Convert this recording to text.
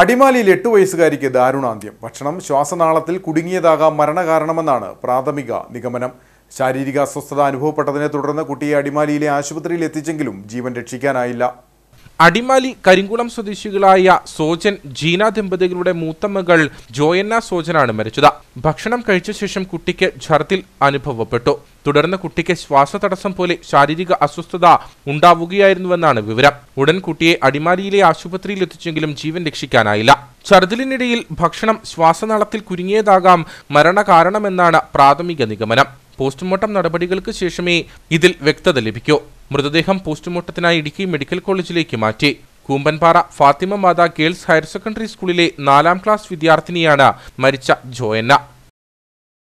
അടിമാലിയിൽ എട്ട് വയസ്സുകാരിക്ക് ദാരുണാന്ത്യം ഭക്ഷണം ശ്വാസനാളത്തിൽ കുടുങ്ങിയതാകാം മരണകാരണമെന്നാണ് പ്രാഥമിക നിഗമനം ശാരീരിക അസ്വസ്ഥത അനുഭവപ്പെട്ടതിനെ തുടർന്ന് കുട്ടിയെ അടിമാലിയിലെ ആശുപത്രിയിൽ എത്തിച്ചെങ്കിലും ജീവൻ രക്ഷിക്കാനായില്ല അടിമാലി കരിങ്കുളം സ്വദേശികളായ സോജൻ ജീന ദമ്പതികളുടെ മൂത്ത മകൾ ജോയന്ന സോജനാണ് മരിച്ചത് ഭക്ഷണം കഴിച്ച ശേഷം കുട്ടിക്ക് ഛർദിൽ അനുഭവപ്പെട്ടു തുടർന്ന് കുട്ടിക്ക് ശ്വാസതടസ്സം പോലെ ശാരീരിക അസ്വസ്ഥത ഉണ്ടാവുകയായിരുന്നുവെന്നാണ് വിവരം ഉടൻ കുട്ടിയെ അടിമാലിയിലെ ആശുപത്രിയിൽ എത്തിച്ചെങ്കിലും ജീവൻ രക്ഷിക്കാനായില്ല ഛർദിലിനിടയിൽ ഭക്ഷണം ശ്വാസനാളത്തിൽ കുരുങ്ങിയതാകാം മരണകാരണമെന്നാണ് പ്രാഥമിക നിഗമനം പോസ്റ്റ്മോർട്ടം നടപടികൾക്ക് ശേഷമേ ഇതിൽ വ്യക്തത ലഭിക്കൂ മൃതദേഹം പോസ്റ്റ്മോർട്ടത്തിനായി ഇടുക്കി മെഡിക്കൽ കോളേജിലേക്ക് മാറ്റി Koombanpara Fathima Matha girls higher secondary സ്കൂളിലെ നാലാം ക്ലാസ് വിദ്യാർത്ഥിനിയാണ് മരിച്ച ജോയന്ന